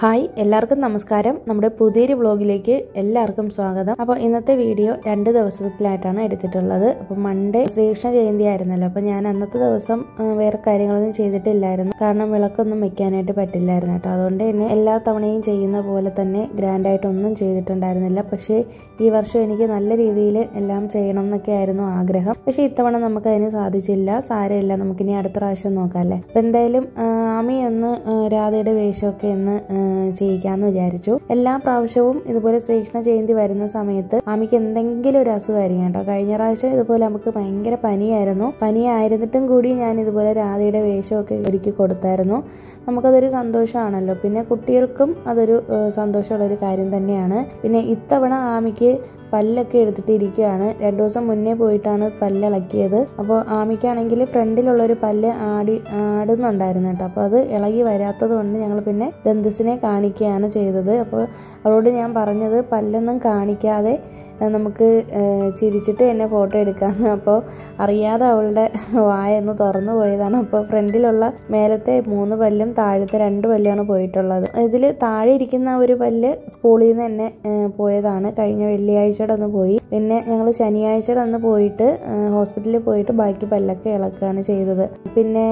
hi എല്ലാവർക്കും നമസ്കാരം നമ്മുടെ പുതിയൊരു വ്ളോഗിലേക്ക് എല്ലാവർക്കും സ്വാഗതം അപ്പോൾ ഇന്നത്തെ വീഡിയോ രണ്ട് ദിവസത്തിലായിട്ടാണ് എടുത്തിട്ടുള്ളത് അപ്പോൾ മൺഡേ ശ്രീകൃഷ്ണ ജയന്തി ആയിരുന്നല്ലോ അപ്പോൾ ഞാൻ അന്നത്തെ ദിവസം വേറെ കാര്യങ്ങളൊന്നും ചെയ്തിട്ടില്ലായിരുന്നു കാരണം വിളക്കൊന്നും വെക്കാനായിട്ട് പറ്റില്ലായിരുന്നു കേട്ടോ അതുകൊണ്ട് തന്നെ എല്ലാ തവണയും ചെയ്യുന്ന പോലെ തന്നെ ഗ്രാൻഡായിട്ടൊന്നും ചെയ്തിട്ടുണ്ടായിരുന്നില്ല പക്ഷേ ഈ വർഷം എനിക്ക് നല്ല രീതിയിൽ എല്ലാം ചെയ്യണം എന്നൊക്കെ ആയിരുന്നു ആഗ്രഹം പക്ഷേ ഇത്തവണ നമുക്ക് അതിന് സാധിച്ചില്ല സാരമില്ല നമുക്കിനി അടുത്ത പ്രാവശ്യം നോക്കാം അല്ലേ അപ്പോൾ എന്തായാലും ആമി ഒന്ന് രാധയുടെ വേഷമൊക്കെ ഒന്ന് ചെയ്യിക്കാമെന്ന് വിചാരിച്ചു എല്ലാ പ്രാവശ്യവും ഇതുപോലെ ശ്രീകൃഷ്ണ ജയന്തി വരുന്ന സമയത്ത് അമ്മയ്ക്ക് എന്തെങ്കിലും ഒരു അസുഖമായിരിക്കും കേട്ടോ കഴിഞ്ഞ പ്രാവശ്യം ഇതുപോലെ നമുക്ക് ഭയങ്കര പനിയായിരുന്നു പനിയായിരുന്നിട്ടും കൂടി ഞാൻ ഇതുപോലെ രാധയുടെ വേഷമൊക്കെ ഒരുക്കി കൊടുത്തായിരുന്നു നമുക്കതൊരു സന്തോഷമാണല്ലോ പിന്നെ കുട്ടികൾക്കും അതൊരു സന്തോഷമുള്ള ഒരു കാര്യം തന്നെയാണ് പിന്നെ ഇത്തവണ ആമിക്ക് പല്ലൊക്കെ എടുത്തിട്ട് ഇരിക്കുകയാണ് രണ്ടു ദിവസം മുന്നേ പോയിട്ടാണ് പല്ലിളക്കിയത് ഇളക്കിയത് അപ്പോൾ ആമിക്കാണെങ്കിൽ ഫ്രണ്ടിലുള്ളൊരു ഒരു പല്ല് ആടി ആടുന്നുണ്ടായിരുന്നു കേട്ടോ അപ്പോൾ അത് ഇളകി വരാത്തത് കൊണ്ട് ഞങ്ങൾ പിന്നെ ദന്തസിനെ പല്ലിനെ കാണിക്കുകയാണ് ചെയ്തത് അപ്പോൾ അവളോട് ഞാൻ പറഞ്ഞത് പല്ലൊന്നും കാണിക്കാതെ നമുക്ക് ചിരിച്ചിട്ട് എന്നെ ഫോട്ടോ എടുക്കാമെന്ന് അപ്പോൾ അറിയാതെ അവളുടെ വായൊന്ന് തുറന്നു പോയതാണ് അപ്പോൾ ഫ്രണ്ടിലുള്ള മേലത്തെ മൂന്ന് പല്ലും താഴത്തെ രണ്ട് പല്ലാണ് പോയിട്ടുള്ളത് ഇതിൽ താഴെ ഇരിക്കുന്ന ഒരു പല്ല് സ്കൂളിൽ നിന്ന് തന്നെ പോയതാണ് കഴിഞ്ഞ വെള്ളിയാഴ്ചയുടെ ഒന്ന് പോയി പിന്നെ ഞങ്ങൾ ശനിയാഴ്ച അന്ന് പോയിട്ട് ഹോസ്പിറ്റലിൽ പോയിട്ട് ബാക്കി പല്ലൊക്കെ ഇളക്കുകയാണ് ചെയ്തത് പിന്നെ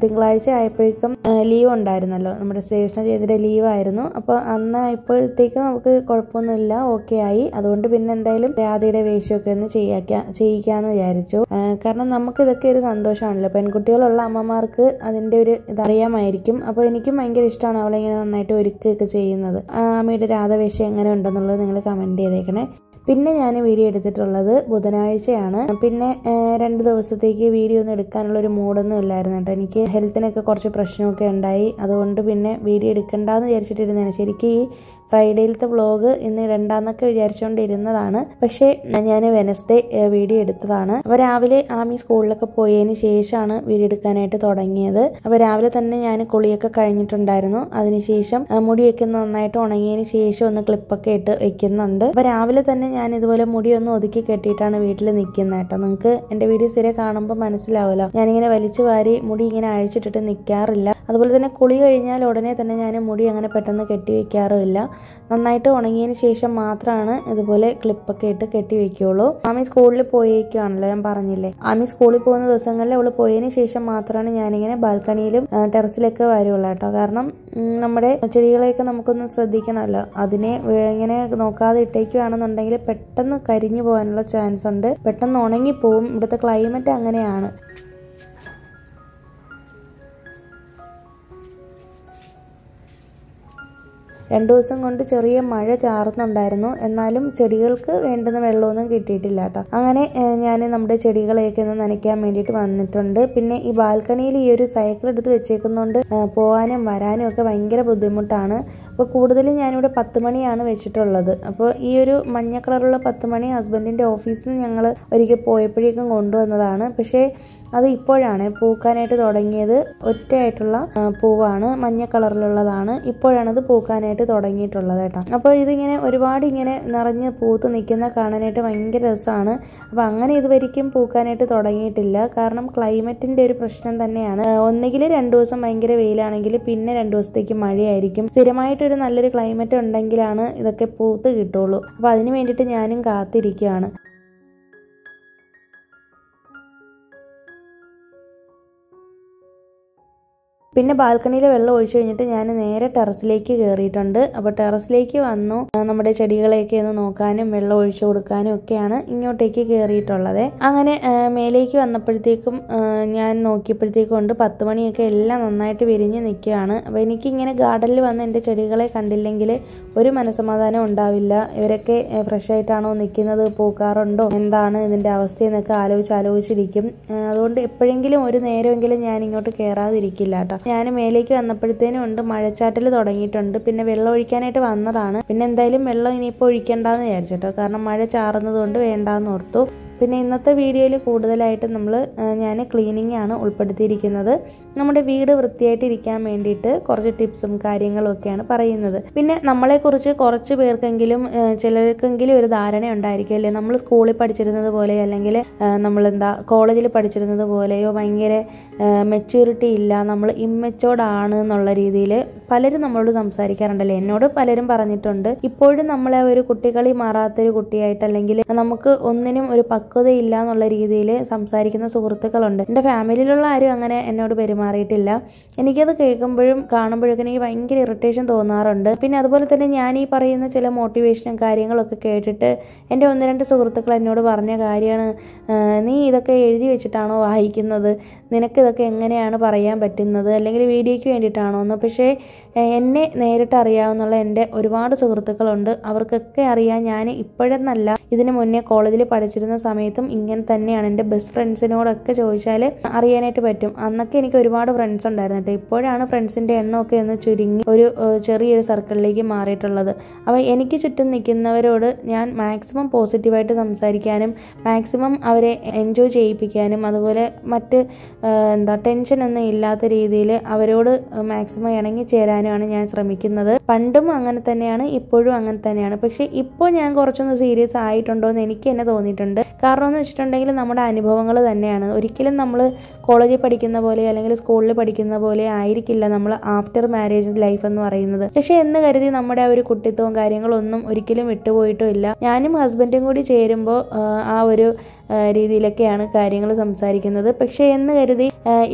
തിങ്കളാഴ്ച ആയപ്പോഴേക്കും ലീവ് ഉണ്ടായിരുന്നല്ലോ നമ്മുടെ സ്റ്റേഷനറി ചെയ്തിട്ട് ലീവായിരുന്നു അപ്പോൾ അന്ന് ആയപ്പോഴത്തേക്കും നമുക്ക് കുഴപ്പമൊന്നുമില്ല ഓക്കെ ആയി അതുകൊണ്ട് പിന്നെ എന്തായാലും രാധയുടെ വേഷമൊക്കെ ഒന്ന് ചെയ്യാക്ക ചെയ്യിക്കാന്ന് വിചാരിച്ചു കാരണം നമുക്കിതൊക്കെ ഒരു സന്തോഷമാണല്ലോ പെൺകുട്ടികളുള്ള അമ്മമാർക്ക് അതിൻ്റെ ഒരു ഇതറിയാമായിരിക്കും അപ്പോൾ എനിക്കും ഭയങ്കര ഇഷ്ടമാണ് അവളെ ഇങ്ങനെ നന്നായിട്ട് ഒരുക്കുകയൊക്കെ ചെയ്യുന്നത് അമ്മയുടെ രാധവേഷം എങ്ങനെ ഉണ്ടെന്നുള്ളത് നിങ്ങൾ കമൻറ്റ് ചെയ്തേക്കണേ പിന്നെ ഞാൻ വീഡിയോ എടുത്തിട്ടുള്ളത് ബുധനാഴ്ചയാണ് പിന്നെ രണ്ട് ദിവസത്തേക്ക് വീഡിയോ ഒന്നും എടുക്കാനുള്ള ഒരു മൂഡൊന്നും ഇല്ലായിരുന്നു കേട്ടോ എനിക്ക് ഹെൽത്തിനൊക്കെ കുറച്ച് പ്രശ്നമൊക്കെ ഉണ്ടായി അതുകൊണ്ട് പിന്നെ വീഡിയോ എടുക്കണ്ടെന്ന് വിചാരിച്ചിട്ടിരുന്നതാണ് ശരിക്കും ഈ ഫ്രൈഡേയിലത്തെ വ്ളോഗ് ഇന്ന് രണ്ടാന്നൊക്കെ വിചാരിച്ചുകൊണ്ടിരുന്നതാണ് പക്ഷേ ഞാൻ വെനസ്ഡേ വീഡിയോ എടുത്തതാണ് അപ്പൊ രാവിലെ ആമി സ്കൂളിലൊക്കെ പോയതിന് ശേഷമാണ് വീഡിയോ എടുക്കാനായിട്ട് തുടങ്ങിയത് അപ്പൊ രാവിലെ തന്നെ ഞാൻ കുളിയൊക്കെ കഴിഞ്ഞിട്ടുണ്ടായിരുന്നു അതിനുശേഷം മുടിയൊക്കെ നന്നായിട്ട് ഉണങ്ങിയതിന് ശേഷം ഒന്ന് ക്ലിപ്പൊക്കെ ഇട്ട് വെക്കുന്നുണ്ട് അപ്പൊ രാവിലെ തന്നെ ഞാൻ ഇതുപോലെ മുടിയൊന്ന് ഒതുക്കി കെട്ടിയിട്ടാണ് വീട്ടിൽ നിൽക്കുന്നത് കേട്ടോ നിങ്ങൾക്ക് എന്റെ വീഡിയോ സ്ഥിരം കാണുമ്പോൾ മനസ്സിലാവുമല്ലോ ഞാനിങ്ങനെ വലിച്ചു വാരി മുടി ഇങ്ങനെ അഴിച്ചിട്ടിട്ട് നിൽക്കാറില്ല അതുപോലെ തന്നെ കുളി കഴിഞ്ഞാൽ ഉടനെ തന്നെ ഞാൻ മുടി അങ്ങനെ പെട്ടെന്ന് കെട്ടി വെക്കാറുമില്ല നന്നായിട്ട് ഉണങ്ങിയതിന് ശേഷം മാത്രമാണ് ഇതുപോലെ ക്ലിപ്പൊക്കെ ഇട്ട് കെട്ടി വെക്കുകയുള്ളൂ ആമി സ്കൂളിൽ പോയേക്കുവാണല്ലോ ഞാൻ പറഞ്ഞില്ലേ ആമി സ്കൂളിൽ പോകുന്ന ദിവസങ്ങളിൽ അവൾ പോയതിന് ശേഷം മാത്രമാണ് ഞാനിങ്ങനെ ബാൽക്കണിയിലും ടെറസിലൊക്കെ വരുള്ളൂ കേട്ടോ കാരണം നമ്മുടെ ചെടികളെയൊക്കെ നമുക്കൊന്ന് ശ്രദ്ധിക്കണമല്ലോ അതിനെ ഇങ്ങനെ നോക്കാതെ ഇട്ടേക്കുകയാണെന്നുണ്ടെങ്കിൽ പെട്ടെന്ന് കരിഞ്ഞു പോകാനുള്ള ചാൻസ് ഉണ്ട് പെട്ടെന്ന് ഉണങ്ങിപ്പോവും ഇവിടുത്തെ ക്ലൈമറ്റ് അങ്ങനെയാണ് രണ്ട് ദിവസം കൊണ്ട് ചെറിയ മഴ ചാറുന്നുണ്ടായിരുന്നു എന്നാലും ചെടികൾക്ക് വേണ്ടുന്ന വെള്ളമൊന്നും കിട്ടിയിട്ടില്ല കേട്ടോ അങ്ങനെ ഞാൻ നമ്മുടെ ചെടികളെയൊക്കെ ഒന്ന് നനയ്ക്കാൻ വേണ്ടിയിട്ട് വന്നിട്ടുണ്ട് പിന്നെ ഈ ബാൽക്കണിയിൽ ഈ ഒരു സൈക്കിൾ എടുത്ത് വെച്ചേക്കുന്നതുകൊണ്ട് പോകാനും വരാനും ഒക്കെ ഭയങ്കര ബുദ്ധിമുട്ടാണ് അപ്പോൾ കൂടുതലും ഞാനിവിടെ പത്ത് മണിയാണ് വെച്ചിട്ടുള്ളത് അപ്പോൾ ഈ ഒരു മഞ്ഞ കളറുള്ള പത്ത് മണി ഹസ്ബൻഡിൻ്റെ ഓഫീസിൽ നിന്ന് ഞങ്ങൾ ഒരിക്കൽ പോയപ്പോഴേക്കും കൊണ്ടുവന്നതാണ് പക്ഷേ അത് ഇപ്പോഴാണ് പൂക്കാനായിട്ട് തുടങ്ങിയത് ഒറ്റയായിട്ടുള്ള പൂവാണ് മഞ്ഞ കളറിലുള്ളതാണ് ഇപ്പോഴാണ് പൂക്കാനായിട്ട് തുടങ്ങിയിട്ടുള്ളത് കേട്ടോ അപ്പോൾ ഇതിങ്ങനെ ഒരുപാട് ഇങ്ങനെ നിറഞ്ഞ് പൂത്ത് നിൽക്കുന്ന കാണാനായിട്ട് ഭയങ്കര രസമാണ് അപ്പോൾ അങ്ങനെ ഇതുവരിക്കും പൂക്കാനായിട്ട് തുടങ്ങിയിട്ടില്ല കാരണം ക്ലൈമറ്റിൻ്റെ ഒരു പ്രശ്നം തന്നെയാണ് ഒന്നുകിൽ രണ്ട് ദിവസം ഭയങ്കര വെയിലാണെങ്കിൽ പിന്നെ രണ്ട് ദിവസത്തേക്ക് മഴയായിരിക്കും സ്ഥിരമായിട്ട് ഒരു നല്ലൊരു ക്ലൈമറ്റ് ഉണ്ടെങ്കിലാണ് ഇതൊക്കെ പൂത്ത് കിട്ടുള്ളൂ അപ്പോൾ അതിന് വേണ്ടിയിട്ട് ഞാനും കാത്തിരിക്കുകയാണ് പിന്നെ ബാൽക്കണിയിൽ വെള്ളം ഒഴിച്ചു കഴിഞ്ഞിട്ട് ഞാൻ നേരെ ടെറസിലേക്ക് കയറിയിട്ടുണ്ട് അപ്പോൾ ടെറസിലേക്ക് വന്നു നമ്മുടെ ചെടികളെയൊക്കെ ഒന്ന് നോക്കാനും വെള്ളം ഒഴിച്ചു കൊടുക്കാനും ഒക്കെയാണ് ഇങ്ങോട്ടേക്ക് കയറിയിട്ടുള്ളത് അങ്ങനെ മേലേക്ക് വന്നപ്പോഴത്തേക്കും ഞാൻ നോക്കിയപ്പോഴത്തേക്കും ഉണ്ട് പത്ത് മണിയൊക്കെ എല്ലാം നന്നായിട്ട് വിരിഞ്ഞ് നിൽക്കുകയാണ് അപ്പോൾ എനിക്കിങ്ങനെ ഗാർഡനിൽ വന്ന് എൻ്റെ ചെടികളെ കണ്ടില്ലെങ്കിൽ ഒരു മനസമാധാനം ഉണ്ടാവില്ല ഇവരൊക്കെ ഫ്രഷ് ആയിട്ടാണോ നിൽക്കുന്നത് പൂക്കാറുണ്ടോ എന്താണ് ഇതിൻ്റെ അവസ്ഥയെന്നൊക്കെ ആലോചിച്ച് ആലോചിച്ചിരിക്കും അതുകൊണ്ട് എപ്പോഴെങ്കിലും ഒരു നേരമെങ്കിലും ഞാൻ ഇങ്ങോട്ട് കയറാതിരിക്കില്ല കേട്ടോ ഞാൻ മേലേക്ക് വന്നപ്പോഴത്തേനും ഉണ്ട് മഴച്ചാറ്റൽ തുടങ്ങിയിട്ടുണ്ട് പിന്നെ വെള്ളം ഒഴിക്കാനായിട്ട് വന്നതാണ് പിന്നെ എന്തായാലും വെള്ളം ഇനിയിപ്പോൾ ഒഴിക്കേണ്ടെന്ന് വിചാരിച്ചിട്ടോ കാരണം മഴ ചാറുന്നത് കൊണ്ട് വേണ്ടാന്ന് ഓർത്തു പിന്നെ ഇന്നത്തെ വീഡിയോയിൽ കൂടുതലായിട്ട് നമ്മൾ ഞാൻ ക്ലീനിങ് ആണ് ഉൾപ്പെടുത്തിയിരിക്കുന്നത് നമ്മുടെ വീട് വൃത്തിയായിട്ടിരിക്കാൻ വേണ്ടിയിട്ട് കുറച്ച് ടിപ്സും കാര്യങ്ങളും ഒക്കെയാണ് പറയുന്നത് പിന്നെ നമ്മളെക്കുറിച്ച് കുറച്ച് പേർക്കെങ്കിലും ചിലർക്കെങ്കിലും ഒരു ധാരണ ഉണ്ടായിരിക്കും അല്ലെ നമ്മൾ സ്കൂളിൽ പഠിച്ചിരുന്നത് പോലെ അല്ലെങ്കിൽ നമ്മൾ എന്താ കോളേജിൽ പഠിച്ചിരുന്നത് പോലെയോ ഭയങ്കര മെച്യൂരിറ്റി ഇല്ല നമ്മൾ ഇമ്മച്ചോടാണ് എന്നുള്ള രീതിയിൽ പലരും നമ്മളോട് സംസാരിക്കാറുണ്ടല്ലേ എന്നോട് പലരും പറഞ്ഞിട്ടുണ്ട് ഇപ്പോഴും നമ്മളെ ഒരു കുട്ടികളി മാറാത്തൊരു കുട്ടിയായിട്ട് അല്ലെങ്കിൽ നമുക്ക് ഒന്നിനും ഒരു പക്വതയില്ല എന്നുള്ള രീതിയിൽ സംസാരിക്കുന്ന സുഹൃത്തുക്കളുണ്ട് എൻ്റെ ഫാമിലിയിലുള്ള ആരും അങ്ങനെ എന്നോട് പെരുമാറിയിട്ടില്ല എനിക്കത് കേൾക്കുമ്പോഴും കാണുമ്പോഴൊക്കെ എനിക്ക് ഭയങ്കര ഇറിറ്റേഷൻ തോന്നാറുണ്ട് പിന്നെ അതുപോലെ തന്നെ ഞാൻ ഈ പറയുന്ന ചില മോട്ടിവേഷനും കാര്യങ്ങളൊക്കെ കേട്ടിട്ട് എൻ്റെ ഒന്ന് രണ്ട് സുഹൃത്തുക്കൾ എന്നോട് പറഞ്ഞ കാര്യമാണ് നീ ഇതൊക്കെ എഴുതി വെച്ചിട്ടാണോ വായിക്കുന്നത് നിനക്കിതൊക്കെ എങ്ങനെയാണ് പറയാൻ പറ്റുന്നത് അല്ലെങ്കിൽ വീഡിയോയ്ക്ക് വേണ്ടിയിട്ടാണോ എന്ന് പക്ഷേ എന്നെ നേരിട്ട് എൻ്റെ ഒരുപാട് സുഹൃത്തുക്കളുണ്ട് അവർക്കൊക്കെ അറിയാൻ ഞാൻ ഇപ്പോഴെന്നല്ല ഇതിന് മുന്നേ കോളേജിൽ പഠിച്ചിരുന്ന സമയത്തും ഇങ്ങനെ തന്നെയാണ് എൻ്റെ ബെസ്റ്റ് ഫ്രണ്ട്സിനോടൊക്കെ ചോദിച്ചാൽ അറിയാനായിട്ട് പറ്റും അന്നൊക്കെ എനിക്ക് ഒരുപാട് ഫ്രണ്ട്സ് ഉണ്ടായിരുന്നു കേട്ടോ ഇപ്പോഴാണ് ഫ്രണ്ട്സിൻ്റെ എണ്ണമൊക്കെ ഒന്ന് ചുരുങ്ങി ഒരു ചെറിയൊരു സർക്കിളിലേക്ക് മാറിയിട്ടുള്ളത് അപ്പോൾ എനിക്ക് ചുറ്റും നിൽക്കുന്നവരോട് ഞാൻ മാക്സിമം പോസിറ്റീവായിട്ട് സംസാരിക്കാനും മാക്സിമം അവരെ എൻജോയ് ചെയ്യിപ്പിക്കാനും അതുപോലെ മറ്റ് എന്താ ടെൻഷൻ ഒന്നും ഇല്ലാത്ത രീതിയിൽ അവരോട് മാക്സിമം ഇണങ്ങി ചേരാനുമാണ് ഞാൻ ശ്രമിക്കുന്നത് പണ്ടും അങ്ങനെ തന്നെയാണ് ഇപ്പോഴും അങ്ങനെ തന്നെയാണ് പക്ഷേ ഇപ്പോൾ ഞാൻ കുറച്ചൊന്ന് സീരിയസ് ആയി സഹായിച്ചിട്ടുണ്ടോ എന്ന് എനിക്ക് തന്നെ തോന്നിയിട്ടുണ്ട് കാരണം എന്ന് വെച്ചിട്ടുണ്ടെങ്കിൽ നമ്മുടെ അനുഭവങ്ങൾ തന്നെയാണ് ഒരിക്കലും നമ്മൾ കോളേജിൽ പഠിക്കുന്ന പോലെ അല്ലെങ്കിൽ സ്കൂളിൽ പഠിക്കുന്ന പോലെ ആയിരിക്കില്ല നമ്മൾ ആഫ്റ്റർ മാരേജ് ലൈഫ് എന്ന് പറയുന്നത് പക്ഷെ എന്ന് കരുതി നമ്മുടെ ആ ഒരു കുട്ടിത്വവും കാര്യങ്ങളൊന്നും ഒരിക്കലും വിട്ടുപോയിട്ടും ഇല്ല ഞാനും ഹസ്ബൻഡും കൂടി ചേരുമ്പോൾ ആ ഒരു രീതിയിലൊക്കെയാണ് കാര്യങ്ങൾ സംസാരിക്കുന്നത് പക്ഷേ എന്ന് കരുതി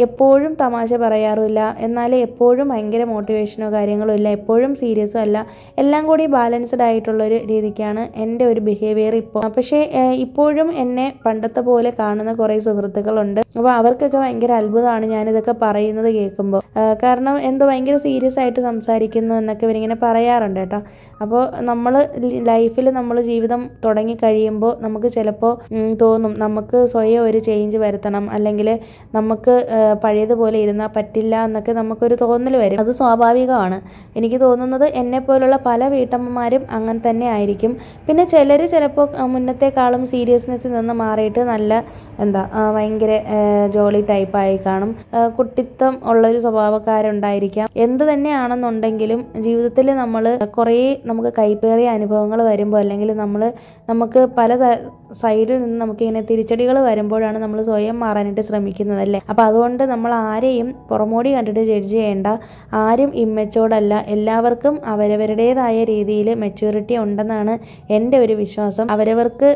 എപ്പോഴും തമാശ പറയാറില്ല എന്നാൽ എപ്പോഴും ഭയങ്കര മോട്ടിവേഷനോ കാര്യങ്ങളോ ഇല്ല എപ്പോഴും സീരിയസോ അല്ല എല്ലാം കൂടി ബാലൻസ്ഡ് ആയിട്ടുള്ളൊരു രീതിക്കാണ് എൻ്റെ ഒരു ബിഹേവിയർ കയറിപ്പോൾ പക്ഷേ ഇപ്പോഴും എന്നെ പണ്ടത്തെ പോലെ കാണുന്ന കുറേ സുഹൃത്തുക്കളുണ്ട് അപ്പോൾ അവർക്കൊക്കെ ഭയങ്കര അത്ഭുതമാണ് ഞാനിതൊക്കെ പറയുന്നത് കേൾക്കുമ്പോൾ കാരണം എന്തോ ഭയങ്കര സീരിയസ് ആയിട്ട് സംസാരിക്കുന്നു എന്നൊക്കെ ഇവരിങ്ങനെ പറയാറുണ്ട് കേട്ടോ അപ്പോൾ നമ്മൾ ലൈഫിൽ നമ്മൾ ജീവിതം തുടങ്ങി കഴിയുമ്പോൾ നമുക്ക് ചിലപ്പോൾ തോന്നും നമുക്ക് സ്വയം ഒരു ചേഞ്ച് വരുത്തണം അല്ലെങ്കിൽ നമുക്ക് പഴയതുപോലെ ഇരുന്നാൽ പറ്റില്ല എന്നൊക്കെ നമുക്കൊരു തോന്നൽ വരും അത് സ്വാഭാവികമാണ് എനിക്ക് തോന്നുന്നത് എന്നെ പോലുള്ള പല വീട്ടമ്മമാരും അങ്ങനെ തന്നെ ആയിരിക്കും പിന്നെ ചിലർ ചിലപ്പോൾ ഇപ്പോൾ മുന്നത്തെക്കാളും സീരിയസ്നെസ്സിൽ നിന്ന് മാറിയിട്ട് നല്ല എന്താ ഭയങ്കര ജോളി ടൈപ്പായി കാണും കുട്ടിത്വം ഉള്ളൊരു സ്വഭാവക്കാരുണ്ടായിരിക്കാം എന്ത് തന്നെയാണെന്നുണ്ടെങ്കിലും ജീവിതത്തിൽ നമ്മൾ കുറേ നമുക്ക് കൈപ്പേറിയ അനുഭവങ്ങൾ വരുമ്പോൾ അല്ലെങ്കിൽ നമ്മൾ നമുക്ക് പല സൈഡിൽ നിന്ന് നമുക്കിങ്ങനെ തിരിച്ചടികൾ വരുമ്പോഴാണ് നമ്മൾ സ്വയം മാറാനായിട്ട് ശ്രമിക്കുന്നത് അല്ലേ അപ്പോൾ അതുകൊണ്ട് നമ്മൾ ആരെയും പുറമോടി കണ്ടിട്ട് ജഡ്ജ് ചെയ്യേണ്ട ആരും ഇമ്മച്ചോടല്ല എല്ലാവർക്കും അവരവരുടേതായ രീതിയിൽ മെച്യൂരിറ്റി ഉണ്ടെന്നാണ് എൻ്റെ ഒരു വിശ്വാസം അവരവർക്ക്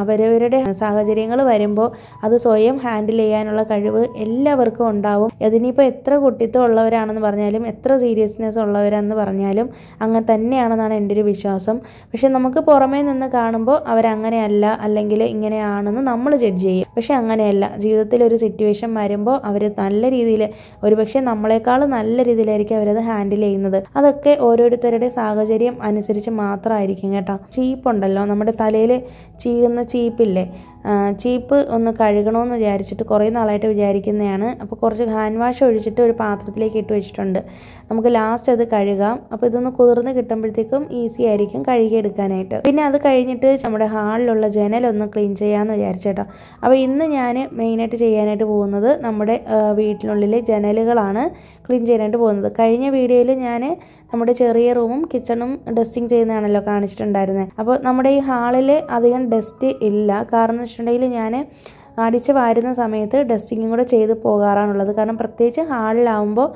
അവരവരുടെ സാഹചര്യങ്ങൾ വരുമ്പോൾ അത് സ്വയം ഹാൻഡിൽ ചെയ്യാനുള്ള കഴിവ് എല്ലാവർക്കും ഉണ്ടാവും അതിനിപ്പോൾ എത്ര കുട്ടിത്തം ഉള്ളവരാണെന്ന് പറഞ്ഞാലും എത്ര സീരിയസ്നെസ് ഉള്ളവരാണെന്ന് പറഞ്ഞാലും അങ്ങനെ തന്നെയാണെന്നാണ് എൻ്റെ ഒരു വിശ്വാസം പക്ഷെ നമുക്ക് പുറമേ നിന്ന് കാണുമ്പോൾ അവരങ്ങനെയല്ല അല്ലെങ്കിൽ ഇങ്ങനെയാണെന്ന് നമ്മൾ ജഡ്ജ് ചെയ്യും പക്ഷെ അങ്ങനെയല്ല ജീവിതത്തിൽ ഒരു സിറ്റുവേഷൻ വരുമ്പോൾ അവർ നല്ല രീതിയിൽ ഒരുപക്ഷെ നമ്മളെക്കാൾ നല്ല രീതിയിലായിരിക്കും അവരത് ഹാൻഡിൽ ചെയ്യുന്നത് അതൊക്കെ ഓരോരുത്തരുടെ സാഹചര്യം അനുസരിച്ച് മാത്രമായിരിക്കും കേട്ടോ ചീപ്പുണ്ടല്ലോ നമ്മുടെ തല തലയിൽ ചീകുന്ന ചീപ്പില്ലേ ചീപ്പ് ഒന്ന് കഴുകണമെന്ന് വിചാരിച്ചിട്ട് കുറേ നാളായിട്ട് വിചാരിക്കുന്നതാണ് അപ്പോൾ കുറച്ച് ഹാൻഡ് വാഷ് ഒഴിച്ചിട്ട് ഒരു പാത്രത്തിലേക്ക് ഇട്ട് വെച്ചിട്ടുണ്ട് നമുക്ക് ലാസ്റ്റ് അത് കഴുകാം അപ്പോൾ ഇതൊന്ന് കുതിർന്ന് കിട്ടുമ്പോഴത്തേക്കും ഈസി ആയിരിക്കും കഴുകിയെടുക്കാനായിട്ട് പിന്നെ അത് കഴിഞ്ഞിട്ട് നമ്മുടെ ഹാളിലുള്ള ജനലൊന്ന് ക്ലീൻ ചെയ്യാമെന്ന് വിചാരിച്ചേട്ടോ അപ്പോൾ ഇന്ന് ഞാൻ മെയിനായിട്ട് ചെയ്യാനായിട്ട് പോകുന്നത് നമ്മുടെ വീട്ടിനുള്ളിലെ ജനലുകളാണ് ക്ലീൻ ചെയ്യാനായിട്ട് പോകുന്നത് കഴിഞ്ഞ വീഡിയോയിൽ ഞാൻ നമ്മുടെ ചെറിയ റൂമും കിച്ചണും ഡസ്റ്റിങ് ചെയ്യുന്നതാണല്ലോ കാണിച്ചിട്ടുണ്ടായിരുന്നത് അപ്പോൾ നമ്മുടെ ഈ ഹാളിൽ അധികം ഡസ്റ്റ് ഇല്ല കാരണം വെച്ചിട്ടുണ്ടെങ്കിൽ ഞാൻ അടിച്ച് വാരുന്ന സമയത്ത് ഡസ്റ്റിങ്ങും കൂടെ ചെയ്ത് പോകാറാണുള്ളത് കാരണം പ്രത്യേകിച്ച് ഹാളിലാവുമ്പോൾ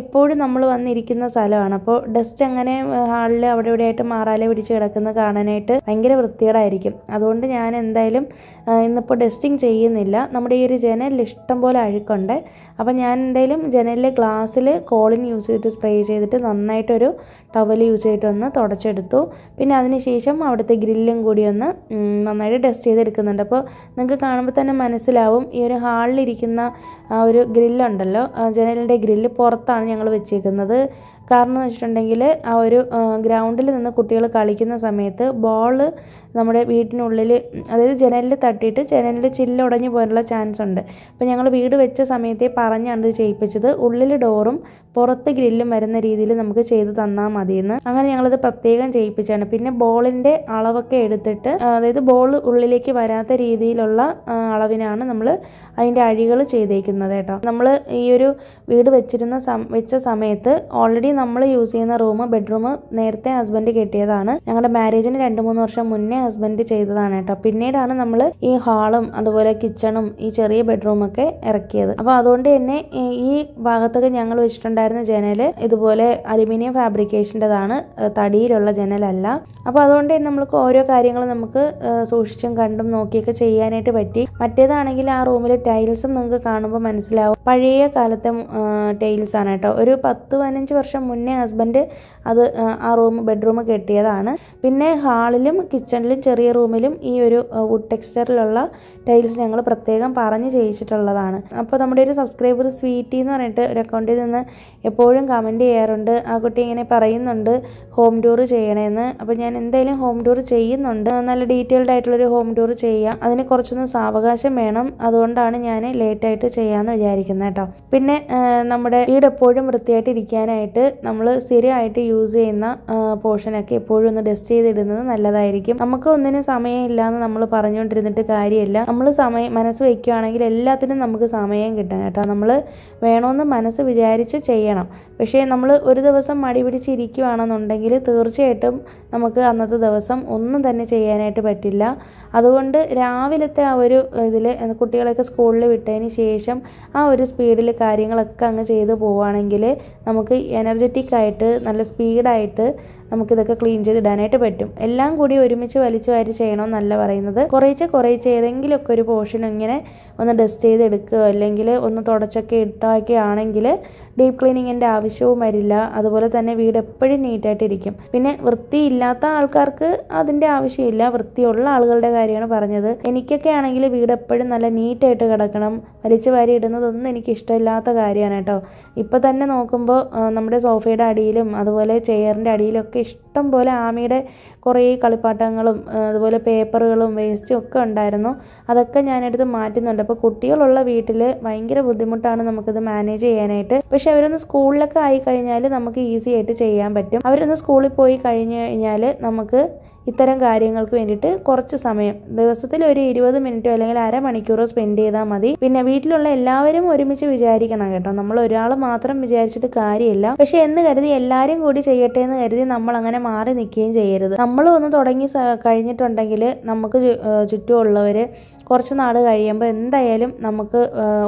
എപ്പോഴും നമ്മൾ വന്നിരിക്കുന്ന സ്ഥലമാണ് അപ്പോൾ ഡസ്റ്റ് അങ്ങനെ ഹാളിൽ അവിടെ ഇവിടെ ആയിട്ട് മാറാലെ പിടിച്ച് കിടക്കുന്നത് കാണാനായിട്ട് ഭയങ്കര വൃത്തികേടായിരിക്കും അതുകൊണ്ട് ഞാൻ എന്തായാലും ഇന്നിപ്പോൾ ഡസ്റ്റിങ് ചെയ്യുന്നില്ല നമ്മുടെ ഈ ഒരു ജനലിൽ ഇഷ്ടം പോലെ അഴുക്കുണ്ട് അപ്പോൾ ഞാൻ എന്തായാലും ജനലിലെ ഗ്ലാസ്സിൽ കോളിൻ യൂസ് ചെയ്തിട്ട് സ്പ്രേ ചെയ്തിട്ട് നന്നായിട്ടൊരു ടവൽ യൂസ് ചെയ്തിട്ട് ഒന്ന് തുടച്ചെടുത്തു പിന്നെ അതിനുശേഷം അവിടുത്തെ ഗ്രില്ലും കൂടി ഒന്ന് നന്നായിട്ട് ഡസ്റ്റ് ചെയ്തെടുക്കുന്നുണ്ട് അപ്പോൾ നിങ്ങൾക്ക് കാണുമ്പോൾ തന്നെ മനസ്സിലാവും ഈ ഒരു ഹാളിലിരിക്കുന്ന ആ ഒരു ഗ്രില്ലുണ്ടല്ലോ ജനലിൻ്റെ ഗ്രില്ല് പുറത്താണ് ഞങ്ങൾ വെച്ചേക്കുന്നത് കാരണം എന്ന് വെച്ചിട്ടുണ്ടെങ്കിൽ ആ ഒരു ഗ്രൗണ്ടിൽ നിന്ന് കുട്ടികൾ കളിക്കുന്ന സമയത്ത് ബോൾ നമ്മുടെ വീട്ടിനുള്ളിൽ അതായത് ജനലിൽ തട്ടിയിട്ട് ജനലിൽ ചില്ലുടഞ്ഞു പോകാനുള്ള ചാൻസ് ഉണ്ട് അപ്പോൾ ഞങ്ങൾ വീട് വെച്ച സമയത്തെ പറഞ്ഞാണ് ഇത് ചെയ്യിപ്പിച്ചത് ഉള്ളിൽ ഡോറും പുറത്ത് ഗ്രില്ലും വരുന്ന രീതിയിൽ നമുക്ക് ചെയ്ത് തന്നാൽ മതിയെന്ന് അങ്ങനെ ഞങ്ങളത് പ്രത്യേകം ചെയ്യിപ്പിച്ചാണ് പിന്നെ ബോളിൻ്റെ അളവൊക്കെ എടുത്തിട്ട് അതായത് ബോൾ ഉള്ളിലേക്ക് വരാത്ത രീതിയിലുള്ള അളവിനാണ് നമ്മൾ അതിൻ്റെ അഴികൾ ചെയ്തേക്കുന്നത് കേട്ടോ നമ്മൾ ഈ ഒരു വീട് വെച്ചിരുന്ന വെച്ച സമയത്ത് ഓൾറെഡി നമ്മൾ യൂസ് ചെയ്യുന്ന റൂം ബെഡ്റൂം നേരത്തെ ഹസ്ബൻഡ് കെട്ടിയതാണ് ഞങ്ങളുടെ മാരേജിന് രണ്ട് മൂന്ന് വർഷം മുന്നേ ഹസ്ബൻഡ് ചെയ്തതാണ് കേട്ടോ പിന്നീടാണ് നമ്മൾ ഈ ഹാളും അതുപോലെ കിച്ചണും ഈ ചെറിയ ബെഡ്റൂം ഒക്കെ ഇറക്കിയത് അപ്പോൾ അതുകൊണ്ട് തന്നെ ഈ ഭാഗത്തൊക്കെ ഞങ്ങൾ വെച്ചിട്ടുണ്ടായിരുന്ന ജനല് ഇതുപോലെ അലുമിനിയം ഫാബ്രിക്കേഷൻ്റെതാണ് തടിയിലുള്ള ജനലല്ല അപ്പോൾ അതുകൊണ്ട് തന്നെ നമ്മൾക്ക് ഓരോ കാര്യങ്ങളും നമുക്ക് സൂക്ഷിച്ചും കണ്ടും നോക്കിയൊക്കെ ചെയ്യാനായിട്ട് പറ്റി മറ്റേതാണെങ്കിൽ ആ റൂമിൽ ടൈൽസും നിങ്ങൾക്ക് കാണുമ്പോൾ മനസ്സിലാവും പഴയ കാലത്തെ ടൈൽസ് ആണ് കേട്ടോ ഒരു പത്ത് പതിനഞ്ച് വർഷം മുന്നേ ഹസ്ബൻഡ് അത് ആ റൂം ബെഡ്റൂം കെട്ടിയതാണ് പിന്നെ ഹാളിലും കിച്ചണിലും ചെറിയ റൂമിലും ഈ ഒരു വുഡ് ടെക്സ്ചറിലുള്ള ടൈൽസ് ഞങ്ങൾ പ്രത്യേകം പറഞ്ഞ് ചെയ്യിച്ചിട്ടുള്ളതാണ് അപ്പോൾ നമ്മുടെ ഒരു സബ്സ്ക്രൈബർ സ്വീറ്റി എന്ന് പറഞ്ഞിട്ട് ഒരു അക്കൗണ്ടിൽ നിന്ന് എപ്പോഴും കമൻറ്റ് ചെയ്യാറുണ്ട് ആ കുട്ടി ഇങ്ങനെ പറയുന്നുണ്ട് ഹോം ടൂർ ചെയ്യണമെന്ന് അപ്പോൾ ഞാൻ എന്തായാലും ഹോം ടൂർ ചെയ്യുന്നുണ്ട് നല്ല ഡീറ്റെയിൽഡ് ആയിട്ടുള്ളൊരു ഹോം ടൂർ ചെയ്യാം അതിന് കുറച്ചൊന്നും സാവകാശം വേണം അതുകൊണ്ടാണ് അതാണ് ഞാൻ ലേറ്റായിട്ട് ചെയ്യാമെന്ന് വിചാരിക്കുന്നത് കേട്ടോ പിന്നെ നമ്മുടെ വീട് എപ്പോഴും വൃത്തിയായിട്ട് ഇരിക്കാനായിട്ട് നമ്മൾ സ്ഥിരമായിട്ട് യൂസ് ചെയ്യുന്ന പോർഷനൊക്കെ എപ്പോഴും ഒന്ന് ഡസ്റ്റ് ചെയ്തിടുന്നത് നല്ലതായിരിക്കും നമുക്ക് ഒന്നിനും സമയമില്ല എന്ന് നമ്മൾ പറഞ്ഞുകൊണ്ടിരുന്നിട്ട് കാര്യമില്ല നമ്മൾ സമയം മനസ്സ് വയ്ക്കുകയാണെങ്കിൽ എല്ലാത്തിനും നമുക്ക് സമയം കിട്ടും കേട്ടോ നമ്മൾ വേണമെന്ന് മനസ്സ് വിചാരിച്ച് ചെയ്യണം പക്ഷേ നമ്മൾ ഒരു ദിവസം മടി പിടിച്ചിരിക്കുകയാണെന്നുണ്ടെങ്കിൽ തീർച്ചയായിട്ടും നമുക്ക് അന്നത്തെ ദിവസം ഒന്നും തന്നെ ചെയ്യാനായിട്ട് പറ്റില്ല അതുകൊണ്ട് രാവിലത്തെ ആ ഒരു ഇതിൽ കുട്ടികളൊക്കെ സ്കൂൾ സ്കൂളിൽ വിട്ടതിന് ശേഷം ആ ഒരു സ്പീഡിൽ കാര്യങ്ങളൊക്കെ അങ്ങ് ചെയ്ത് പോവുകയാണെങ്കിൽ നമുക്ക് എനർജറ്റിക് ആയിട്ട് നല്ല സ്പീഡായിട്ട് നമുക്കിതൊക്കെ ക്ലീൻ ചെയ്തിടാനായിട്ട് ഇടാനായിട്ട് പറ്റും എല്ലാം കൂടി ഒരുമിച്ച് വലിച്ചു വാരി ചെയ്യണമെന്നല്ല പറയുന്നത് കുറേച്ചെ കുറേച്ചെ ഏതെങ്കിലുമൊക്കെ ഒരു പോർഷൻ ഇങ്ങനെ ഒന്ന് ഡസ്റ്റ് ചെയ്ത് എടുക്കുക അല്ലെങ്കിൽ ഒന്ന് തുടച്ചൊക്കെ ഇട്ടൊക്കെ ആണെങ്കിൽ ഡീപ്പ് ക്ലീനിങ്ങിൻ്റെ ആവശ്യവും വരില്ല അതുപോലെ തന്നെ വീട് എപ്പോഴും നീറ്റായിട്ടിരിക്കും പിന്നെ വൃത്തിയില്ലാത്ത ആൾക്കാർക്ക് അതിൻ്റെ ആവശ്യമില്ല വൃത്തിയുള്ള ആളുകളുടെ കാര്യമാണ് പറഞ്ഞത് എനിക്കൊക്കെ ആണെങ്കിൽ വീട് എപ്പോഴും നല്ല നീറ്റായിട്ട് കിടക്കണം വലിച്ചു വാരി ഇടുന്നതൊന്നും എനിക്ക് ഇഷ്ടമില്ലാത്ത കാര്യമാണ് കേട്ടോ ഇപ്പം തന്നെ നോക്കുമ്പോൾ നമ്മുടെ സോഫയുടെ അടിയിലും അതുപോലെ ചെയറിൻ്റെ അടിയിലൊക്കെ ഒക്കെ ഇഷ്ടം പോലെ ആമിയുടെ കുറേ കളിപ്പാട്ടങ്ങളും അതുപോലെ പേപ്പറുകളും വേസ്റ്റും ഒക്കെ ഉണ്ടായിരുന്നു അതൊക്കെ ഞാനെടുത്ത് മാറ്റുന്നുണ്ട് അപ്പോൾ കുട്ടികളുള്ള വീട്ടിൽ ഭയങ്കര ബുദ്ധിമുട്ടാണ് നമുക്കിത് മാനേജ് ചെയ്യാനായിട്ട് പക്ഷെ അവരൊന്ന് സ്കൂളിലൊക്കെ ആയി കഴിഞ്ഞാൽ നമുക്ക് ഈസി ആയിട്ട് ചെയ്യാൻ പറ്റും അവരൊന്ന് സ്കൂളിൽ പോയി കഴിഞ്ഞ് കഴിഞ്ഞാൽ നമുക്ക് ഇത്തരം കാര്യങ്ങൾക്ക് വേണ്ടിയിട്ട് കുറച്ച് സമയം ദിവസത്തിൽ ഒരു ഇരുപത് മിനിറ്റോ അല്ലെങ്കിൽ അരമണിക്കൂറോ സ്പെൻഡ് ചെയ്താൽ മതി പിന്നെ വീട്ടിലുള്ള എല്ലാവരും ഒരുമിച്ച് വിചാരിക്കണം കേട്ടോ നമ്മൾ ഒരാൾ മാത്രം വിചാരിച്ചിട്ട് കാര്യമില്ല പക്ഷെ എന്ന് കരുതി എല്ലാവരും കൂടി ചെയ്യട്ടെ എന്ന് കരുതി നമ്മൾ അങ്ങനെ മാറി നിൽക്കുകയും ചെയ്യരുത് നമ്മൾ ഒന്ന് തുടങ്ങി കഴിഞ്ഞിട്ടുണ്ടെങ്കിൽ നമുക്ക് ചുറ്റുമുള്ളവർ കുറച്ച് നാൾ കഴിയുമ്പോൾ എന്തായാലും നമുക്ക്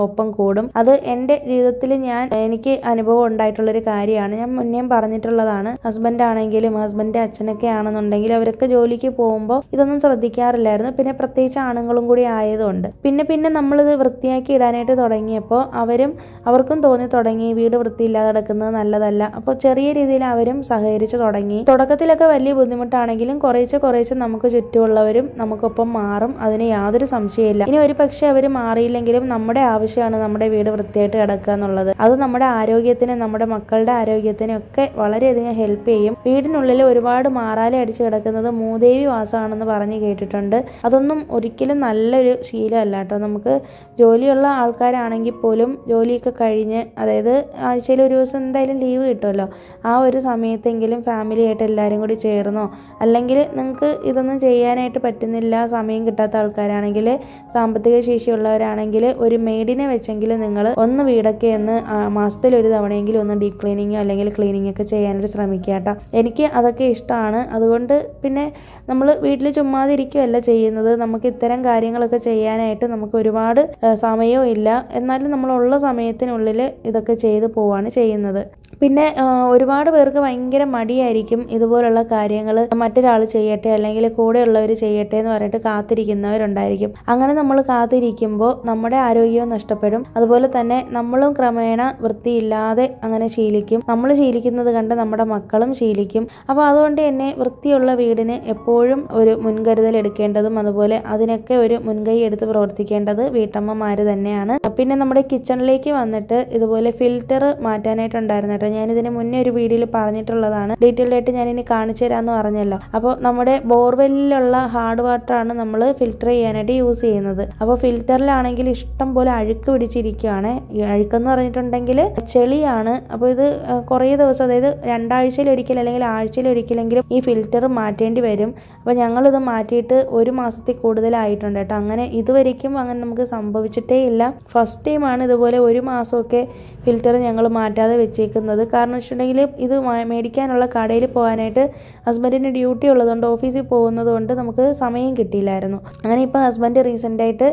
ഒപ്പം കൂടും അത് എൻ്റെ ജീവിതത്തിൽ ഞാൻ എനിക്ക് അനുഭവം ഉണ്ടായിട്ടുള്ളൊരു കാര്യമാണ് ഞാൻ മുന്നേ പറഞ്ഞിട്ടുള്ളതാണ് ഹസ്ബൻഡ് ആണെങ്കിലും ഹസ്ബൻഡ് അച്ഛനൊക്കെ ആണെന്നുണ്ടെങ്കിൽ അവരൊക്കെ ജോലിക്ക് പോകുമ്പോൾ ഇതൊന്നും ശ്രദ്ധിക്കാറില്ലായിരുന്നു പിന്നെ പ്രത്യേകിച്ച് ആണുങ്ങളും കൂടി ആയതുകൊണ്ട് പിന്നെ പിന്നെ നമ്മളിത് വൃത്തിയാക്കി ഇടാനായിട്ട് തുടങ്ങിയപ്പോൾ അവരും അവർക്കും തോന്നി തുടങ്ങി വീട് വൃത്തിയില്ലാതെ കിടക്കുന്നത് നല്ലതല്ല അപ്പോൾ ചെറിയ രീതിയിൽ അവരും സഹകരിച്ച് തുടങ്ങി തുടക്കത്തിലൊക്കെ വലിയ ബുദ്ധിമുട്ടാണെങ്കിലും കുറേശ്ശെ കുറേശ്ശെ നമുക്ക് ചുറ്റുമുള്ളവരും നമുക്കൊപ്പം മാറും അതിന് യാതൊരു സംശയമില്ല ഇനി ഒരു പക്ഷേ അവർ മാറിയില്ലെങ്കിലും നമ്മുടെ ആവശ്യമാണ് നമ്മുടെ വീട് വൃത്തിയായിട്ട് കിടക്കുക എന്നുള്ളത് അത് നമ്മുടെ ആരോഗ്യത്തിന് നമ്മുടെ മക്കളുടെ ആരോഗ്യത്തിനൊക്കെ ഒക്കെ വളരെയധികം ഹെൽപ്പ് ചെയ്യും വീടിനുള്ളിൽ ഒരുപാട് മാറാല അടിച്ചു കിടക്കുന്നത് മൂദേവി വാസമാണെന്ന് പറഞ്ഞ് കേട്ടിട്ടുണ്ട് അതൊന്നും ഒരിക്കലും നല്ലൊരു ശീലമല്ല കേട്ടോ നമുക്ക് ജോലിയുള്ള ആൾക്കാരാണെങ്കിൽ പോലും ജോലിയൊക്കെ കഴിഞ്ഞ് അതായത് ആഴ്ചയിൽ ഒരു ദിവസം എന്തായാലും ലീവ് കിട്ടുമല്ലോ ആ ഒരു സമയത്തെങ്കിലും ഫാമിലിയായിട്ട് എല്ലാവരും കൂടി ചേർന്നോ അല്ലെങ്കിൽ നിങ്ങൾക്ക് ഇതൊന്നും ചെയ്യാനായിട്ട് പറ്റുന്നില്ല സമയം കിട്ടാത്ത ആൾക്കാരാണെങ്കിൽ സാമ്പത്തിക ശേഷിയുള്ളവരാണെങ്കിൽ ഒരു മെയ്ഡിനെ വെച്ചെങ്കിൽ നിങ്ങൾ ഒന്ന് വീടൊക്കെ ഒന്ന് മാസത്തിൽ ഒരു തവണയെങ്കിലും ഒന്ന് ഡീപ് ക്ലീനിങ്ങോ അല്ലെങ്കിൽ ക്ലീനിങ് ഒക്കെ ചെയ്യാനായിട്ട് ശ്രമിക്കുക കേട്ടോ എനിക്ക് അതൊക്കെ ഇഷ്ടമാണ് അതുകൊണ്ട് പിന്നെ നമ്മൾ വീട്ടിൽ ചുമ്മാതിരിക്കുകയല്ല ചെയ്യുന്നത് നമുക്ക് ഇത്തരം കാര്യങ്ങളൊക്കെ ചെയ്യാനായിട്ട് നമുക്ക് ഒരുപാട് സമയവും ഇല്ല എന്നാലും നമ്മളുള്ള സമയത്തിനുള്ളിൽ ഇതൊക്കെ ചെയ്തു പോവുകയാണ് ചെയ്യുന്നത് പിന്നെ ഒരുപാട് പേർക്ക് ഭയങ്കര മടിയായിരിക്കും ഇതുപോലുള്ള കാര്യങ്ങൾ മറ്റൊരാൾ ചെയ്യട്ടെ അല്ലെങ്കിൽ കൂടെയുള്ളവർ ചെയ്യട്ടെ എന്ന് പറഞ്ഞിട്ട് കാത്തിരിക്കുന്നവരുണ്ടായിരിക്കും അങ്ങനെ നമ്മൾ കാത്തിരിക്കുമ്പോൾ നമ്മുടെ ആരോഗ്യവും നഷ്ടപ്പെടും അതുപോലെ തന്നെ നമ്മളും ക്രമേണ വൃത്തിയില്ലാതെ അങ്ങനെ ശീലിക്കും നമ്മൾ ശീലിക്കുന്നത് കണ്ട് നമ്മുടെ മക്കളും ശീലിക്കും അപ്പോൾ അതുകൊണ്ട് തന്നെ വൃത്തിയുള്ള വീടിന് എപ്പോഴും ഒരു മുൻകരുതൽ എടുക്കേണ്ടതും അതുപോലെ അതിനൊക്കെ ഒരു മുൻകൈ എടുത്ത് പ്രവർത്തിക്കേണ്ടത് വീട്ടമ്മമാർ തന്നെയാണ് പിന്നെ നമ്മുടെ കിച്ചണിലേക്ക് വന്നിട്ട് ഇതുപോലെ ഫിൽറ്റർ മാറ്റാനായിട്ടുണ്ടായിരുന്നു കേട്ടോ ഞാനിതിന് മുന്നേ ഒരു വീഡിയോയിൽ പറഞ്ഞിട്ടുള്ളതാണ് ഡീറ്റെയിൽഡ് ആയിട്ട് ഞാനിനി കാണിച്ചു തരാമെന്ന് പറഞ്ഞല്ലോ അപ്പോൾ നമ്മുടെ ബോർവെല്ലിലുള്ള ഹാർഡ് വാട്ടറാണ് നമ്മൾ ഫിൽറ്റർ ചെയ്യാനായിട്ട് യൂസ് ചെയ്യുന്നത് അപ്പോൾ ഫിൽറ്ററിലാണെങ്കിൽ ഇഷ്ടം പോലെ അഴുക്ക് പിടിച്ചിരിക്കുകയാണ് അഴുക്കെന്ന് പറഞ്ഞിട്ടുണ്ടെങ്കിൽ ചെളിയാണ് അപ്പോൾ ഇത് കുറേ ദിവസം അതായത് രണ്ടാഴ്ചയിൽ ഒരിക്കൽ അല്ലെങ്കിൽ ആഴ്ചയിൽ ഒരിക്കലെങ്കിലും ഈ ഫിൽറ്റർ മാറ്റേണ്ടി വരും അപ്പോൾ ഞങ്ങളിത് മാറ്റിയിട്ട് ഒരു മാസത്തിൽ കൂടുതലായിട്ടുണ്ട് കേട്ടോ അങ്ങനെ ഇതുവരേക്കും അങ്ങനെ നമുക്ക് സംഭവിച്ചിട്ടേ ഇല്ല ഫസ്റ്റ് ടൈമാണ് ഇതുപോലെ ഒരു മാസമൊക്കെ ഫിൽറ്റർ ഞങ്ങൾ മാറ്റാതെ വെച്ചേക്കുന്നത് പോകുന്നത് കാരണം വെച്ചിട്ടുണ്ടെങ്കിൽ ഇത് മേടിക്കാനുള്ള കടയിൽ പോകാനായിട്ട് ഹസ്ബൻഡിന് ഡ്യൂട്ടി ഉള്ളതുകൊണ്ട് ഓഫീസിൽ പോകുന്നത് കൊണ്ട് നമുക്ക് സമയം കിട്ടിയില്ലായിരുന്നു അങ്ങനെ ഇപ്പോൾ ഹസ്ബൻഡ് റീസെൻ്റായിട്ട്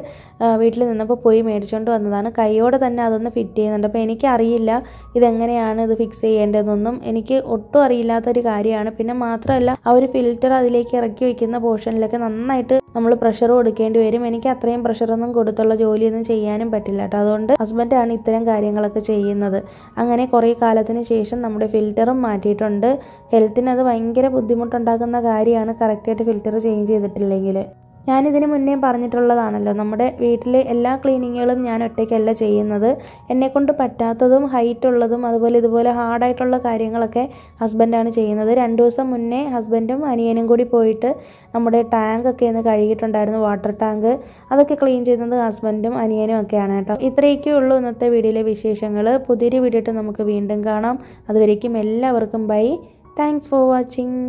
വീട്ടിൽ നിന്നപ്പോൾ പോയി മേടിച്ചുകൊണ്ട് വന്നതാണ് കൈയോടെ തന്നെ അതൊന്ന് ഫിറ്റ് ചെയ്യുന്നുണ്ട് അപ്പോൾ എനിക്കറിയില്ല ഇതെങ്ങനെയാണ് ഇത് ഫിക്സ് ചെയ്യേണ്ടതെന്നൊന്നും എനിക്ക് ഒട്ടും അറിയില്ലാത്തൊരു കാര്യമാണ് പിന്നെ മാത്രമല്ല ആ ഒരു ഫിൽറ്റർ അതിലേക്ക് ഇറക്കി വയ്ക്കുന്ന പോർഷനിലൊക്കെ നന്നായിട്ട് നമ്മൾ പ്രഷർ കൊടുക്കേണ്ടി വരും എനിക്ക് അത്രയും പ്രഷറൊന്നും കൊടുത്തുള്ള ജോലിയൊന്നും ചെയ്യാനും പറ്റില്ല കേട്ടോ അതുകൊണ്ട് ഹസ്ബൻഡാണ് ഇത്തരം കാര്യങ്ങളൊക്കെ ചെയ്യുന്നത് അങ്ങനെ കുറേ കാലം ചെയ്തതിന് ശേഷം നമ്മുടെ ഫിൽറ്ററും മാറ്റിയിട്ടുണ്ട് ഹെൽത്തിന് അത് ഭയങ്കര ബുദ്ധിമുട്ടുണ്ടാക്കുന്ന കാര്യമാണ് കറക്റ്റായിട്ട് ഫിൽറ്റർ ചേഞ്ച് ചെയ്തിട്ടില്ലെങ്കിൽ ഞാനിതിന് മുന്നേ പറഞ്ഞിട്ടുള്ളതാണല്ലോ നമ്മുടെ വീട്ടിലെ എല്ലാ ക്ലീനിങ്ങുകളും ഞാൻ ഒറ്റയ്ക്കല്ല ചെയ്യുന്നത് എന്നെക്കൊണ്ട് പറ്റാത്തതും ഹൈറ്റ് ഉള്ളതും അതുപോലെ ഇതുപോലെ ഹാർഡായിട്ടുള്ള കാര്യങ്ങളൊക്കെ ഹസ്ബൻഡാണ് ചെയ്യുന്നത് രണ്ട് ദിവസം മുന്നേ ഹസ്ബൻഡും അനിയനും കൂടി പോയിട്ട് നമ്മുടെ ടാങ്ക് ഒക്കെ ഒന്ന് കഴുകിയിട്ടുണ്ടായിരുന്നു വാട്ടർ ടാങ്ക് അതൊക്കെ ക്ലീൻ ചെയ്യുന്നത് ഹസ്ബൻഡും അനിയനും ഒക്കെയാണ് കേട്ടോ ഇത്രയൊക്കെ ഉള്ളൂ ഇന്നത്തെ വീഡിയോയിലെ വിശേഷങ്ങൾ പുതിയൊരു വീഡിയോ നമുക്ക് വീണ്ടും കാണാം അതുവരേക്കും എല്ലാവർക്കും ബൈ താങ്ക്സ് ഫോർ വാച്ചിങ്